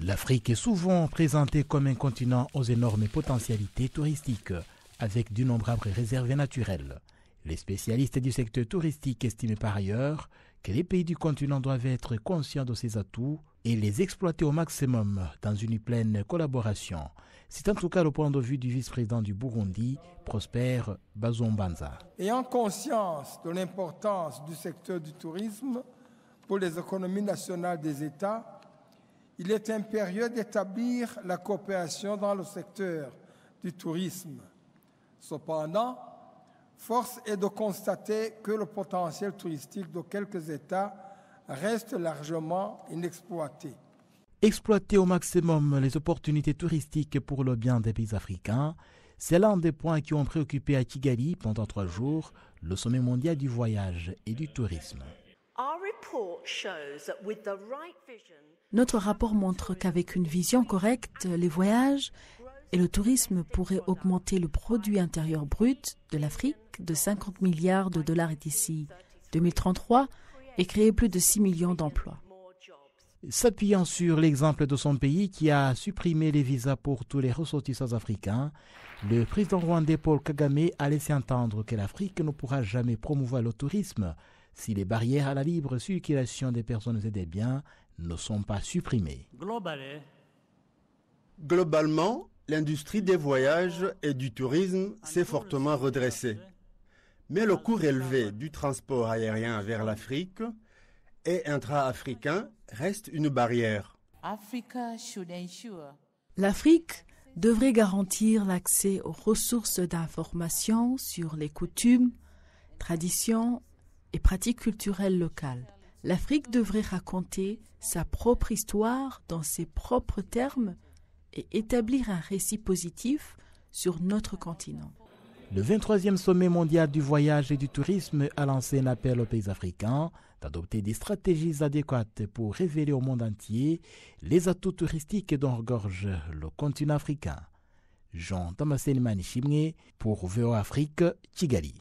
L'Afrique est souvent présentée comme un continent aux énormes potentialités touristiques, avec d'innombrables réserves naturelles. Les spécialistes du secteur touristique estiment par ailleurs que les pays du continent doivent être conscients de ces atouts et les exploiter au maximum dans une pleine collaboration. C'est en tout cas le point de vue du vice-président du Burundi, Prosper Bazombanza. Ayant conscience de l'importance du secteur du tourisme pour les économies nationales des États, il est impérieux d'établir la coopération dans le secteur du tourisme. Cependant, force est de constater que le potentiel touristique de quelques États reste largement inexploité. Exploiter au maximum les opportunités touristiques pour le bien des pays africains, c'est l'un des points qui ont préoccupé à Kigali pendant trois jours le sommet mondial du voyage et du tourisme. Notre rapport montre qu'avec une vision correcte, les voyages et le tourisme pourraient augmenter le produit intérieur brut de l'Afrique de 50 milliards de dollars d'ici 2033 et créer plus de 6 millions d'emplois. S'appuyant sur l'exemple de son pays qui a supprimé les visas pour tous les ressortissants africains, le président rwandais Paul Kagame a laissé entendre que l'Afrique ne pourra jamais promouvoir le tourisme si les barrières à la libre circulation des personnes et des biens ne sont pas supprimées. Globalement, l'industrie des voyages et du tourisme s'est fortement redressée. Mais le coût élevé du transport aérien vers l'Afrique et intra-africain reste une barrière. L'Afrique devrait garantir l'accès aux ressources d'information sur les coutumes, traditions et pratiques culturelles locales. L'Afrique devrait raconter sa propre histoire dans ses propres termes et établir un récit positif sur notre continent. Le 23e sommet mondial du voyage et du tourisme a lancé un appel aux pays africains d'adopter des stratégies adéquates pour révéler au monde entier les atouts touristiques dont regorge le continent africain. Jean Thomas Chimney pour VO Afrique, Kigali.